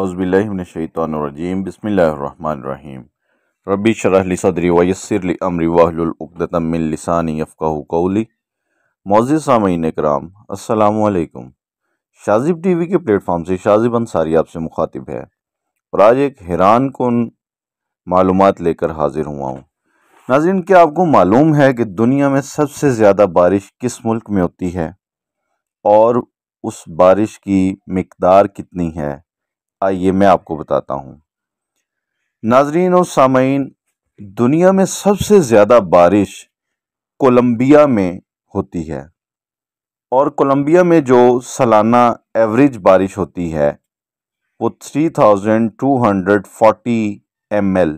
अज़बिल्लिनशैतरजीम बसमीम रबी शरहली सदरी वयसरली अमरी वाहलतमिलसानी कौली मोज़ सामीन कराम असलकम शाजिब टी वी के प्लेटफॉर्म से शाजिब अंसारी आपसे मुखातिब है और आज एक हैरान कन मालूम लेकर हाजिर हुआ हूँ नाजिन क्या आपको मालूम है कि दुनिया में सबसे ज़्यादा बारिश किस मुल्क में होती है और उस बारिश की मकदार कितनी है आइए मैं आपको बताता हूँ नाजरीन और सामीन दुनिया में सबसे ज़्यादा बारिश कोलंबिया में होती है और कोलंबिया में जो सालाना एवरेज बारिश होती है वो 3240 एमएल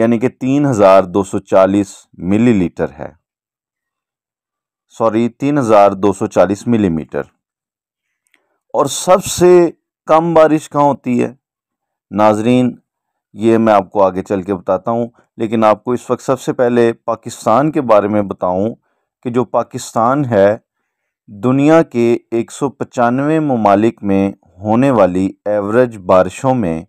यानी कि 3240 मिलीलीटर है सॉरी 3240 मिलीमीटर और सबसे कम बारिश कहाँ होती है नाजरीन ये मैं आपको आगे चल के बताता हूँ लेकिन आपको इस वक्त सबसे पहले पाकिस्तान के बारे में बताऊँ कि जो पाकिस्तान है दुनिया के एक सौ पचानवे ममालिक में होने वाली एवरेज बारिशों में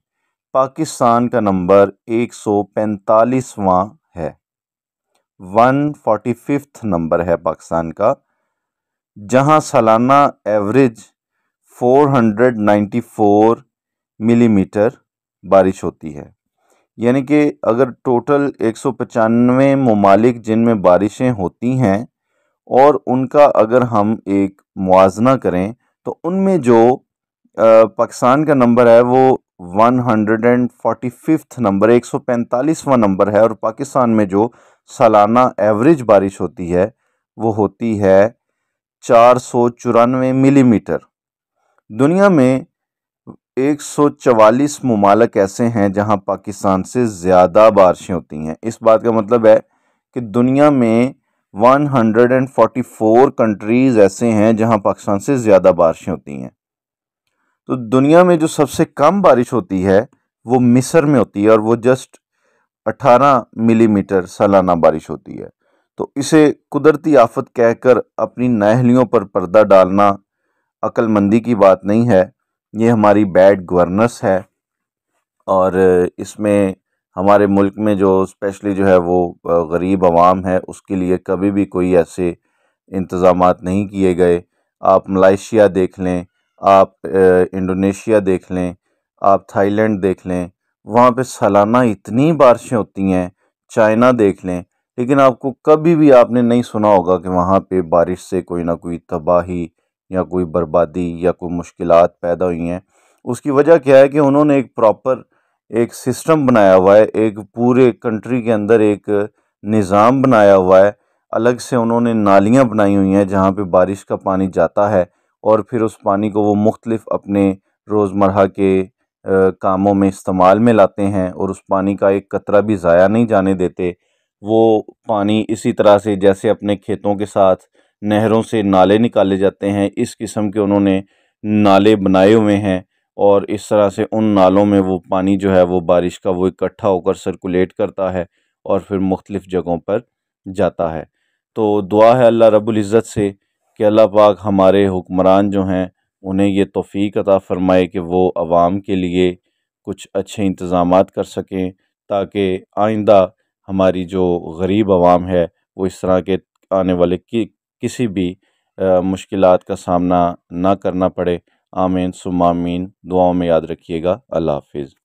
पाकिस्तान का नंबर एक सौ पैंतालीसवा है वन फोर्टी फिफ्थ नंबर है पाकिस्तान का जहाँ सालाना एवरेज 494 मिलीमीटर बारिश होती है यानी कि अगर टोटल एक सौ पचानवे ममालिक जिनमें बारिशें होती हैं और उनका अगर हम एक मुजना करें तो उनमें जो पाकिस्तान का नंबर है वो one hundred and forty fifth number एक सौ पैंतालीसवा नंबर है और पाकिस्तान में जो सालाना एवरेज बारिश होती है वो होती है चार सौ चौरानवे मिलीमीटर दुनिया में 144 ममालक ऐसे हैं जहां पाकिस्तान से ज़्यादा बारिशें होती हैं इस बात का मतलब है कि दुनिया में 144 कंट्रीज़ ऐसे हैं जहां पाकिस्तान से ज़्यादा बारिशें होती हैं तो दुनिया में जो सबसे कम बारिश होती है वो मिस्र में होती है और वो जस्ट 18 मिलीमीटर मीटर सालाना बारिश होती है तो इसे कुदरती आफत कहकर अपनी नहलियों पर पर्दा डालना अक्लमंदी की बात नहीं है ये हमारी बैड गवर्नेंस है और इसमें हमारे मुल्क में जो स्पेशली जो है वो गरीब आवाम है उसके लिए कभी भी कोई ऐसे इंतज़ाम नहीं किए गए आप मलाइशिया देख लें आप इंडोनेशिया देख लें आप थाईलैंड देख लें वहाँ पे सालाना इतनी बारिशें होती हैं चाइना देख लें लेकिन आपको कभी भी आपने नहीं सुना होगा कि वहाँ पे बारिश से कोई ना कोई तबाही या कोई बर्बादी या कोई मुश्किल पैदा हुई हैं उसकी वजह क्या है कि उन्होंने एक प्रॉपर एक सिस्टम बनाया हुआ है एक पूरे कंट्री के अंदर एक निज़ाम बनाया हुआ है अलग से उन्होंने नालियाँ बनाई हुई हैं जहाँ पे बारिश का पानी जाता है और फिर उस पानी को वो मुख्तलिफ़ अपने रोज़मर्रा के आ, कामों में इस्तेमाल में लाते हैं और उस पानी का एक कतरा भी ज़ाया नहीं जाने देते वो पानी इसी तरह से जैसे अपने खेतों के साथ नहरों से नाले निकाले जाते हैं इस किस्म के उन्होंने नाले बनाए हुए हैं और इस तरह से उन नालों में वो पानी जो है वो बारिश का वो इकट्ठा होकर सर्कुलेट करता है और फिर मुख्तलिफ़ जगहों पर जाता है तो दुआ है अल्लाह रबुल्ज़त से कि अल्लाह पाक हमारे हुक्मरान जो हैं उन्हें ये तोफ़ी अता फ़रमाए कि वो आवाम के लिए कुछ अच्छे इंतज़ाम कर सकें ताकि आइंदा हमारी जो गरीब आवाम है वो इस तरह के आने वाले किसी भी मुश्किल का सामना ना करना पड़े आमीन सुमामीन दुआओं में याद रखिएगा अल्लाह हाफिज़